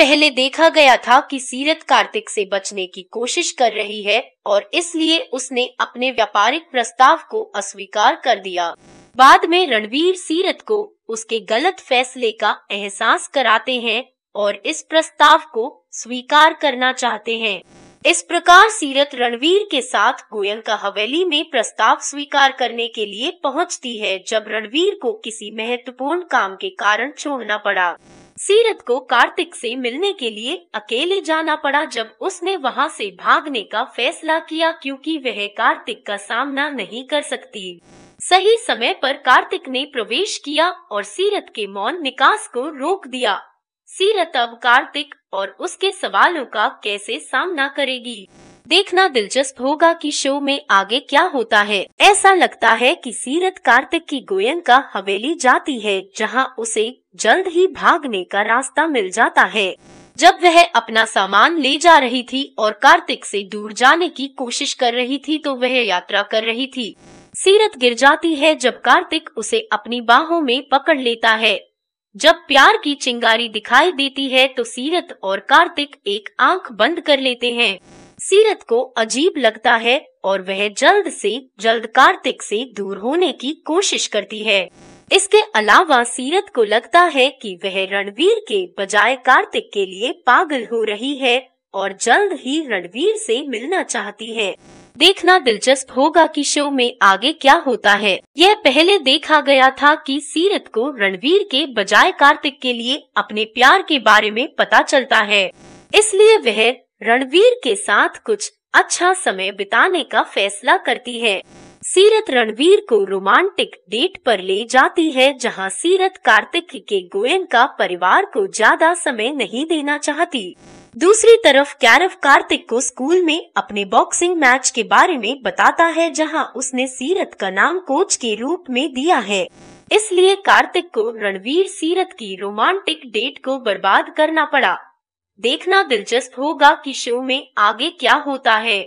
पहले देखा गया था कि सीरत कार्तिक से बचने की कोशिश कर रही है और इसलिए उसने अपने व्यापारिक प्रस्ताव को अस्वीकार कर दिया बाद में रणवीर सीरत को उसके गलत फैसले का एहसास कराते हैं और इस प्रस्ताव को स्वीकार करना चाहते हैं इस प्रकार सीरत रणवीर के साथ गोयंका हवेली में प्रस्ताव स्वीकार करने के लिए पहुंचती है जब रणवीर को किसी महत्वपूर्ण काम के कारण छोड़ना पड़ा सीरत को कार्तिक से मिलने के लिए अकेले जाना पड़ा जब उसने वहां से भागने का फैसला किया क्योंकि वह कार्तिक का सामना नहीं कर सकती सही समय पर कार्तिक ने प्रवेश किया और सीरत के मौन निकास को रोक दिया सीरत अब कार्तिक और उसके सवालों का कैसे सामना करेगी देखना दिलचस्प होगा कि शो में आगे क्या होता है ऐसा लगता है कि सीरत कार्तिक की का हवेली जाती है जहां उसे जल्द ही भागने का रास्ता मिल जाता है जब वह अपना सामान ले जा रही थी और कार्तिक से दूर जाने की कोशिश कर रही थी तो वह यात्रा कर रही थी सीरत गिर जाती है जब कार्तिक उसे अपनी बाहों में पकड़ लेता है जब प्यार की चिंगारी दिखाई देती है तो सीरत और कार्तिक एक आंख बंद कर लेते हैं सीरत को अजीब लगता है और वह जल्द से जल्द कार्तिक से दूर होने की कोशिश करती है इसके अलावा सीरत को लगता है कि वह रणवीर के बजाय कार्तिक के लिए पागल हो रही है और जल्द ही रणवीर से मिलना चाहती है देखना दिलचस्प होगा कि शो में आगे क्या होता है यह पहले देखा गया था कि सीरत को रणवीर के बजाय कार्तिक के लिए अपने प्यार के बारे में पता चलता है इसलिए वह रणवीर के साथ कुछ अच्छा समय बिताने का फैसला करती है सीरत रणवीर को रोमांटिक डेट पर ले जाती है जहां सीरत कार्तिक के गोयन का परिवार को ज्यादा समय नहीं देना चाहती दूसरी तरफ कैरव कार्तिक को स्कूल में अपने बॉक्सिंग मैच के बारे में बताता है जहां उसने सीरत का नाम कोच के रूप में दिया है इसलिए कार्तिक को रणवीर सीरत की रोमांटिक डेट को बर्बाद करना पड़ा देखना दिलचस्प होगा कि शो में आगे क्या होता है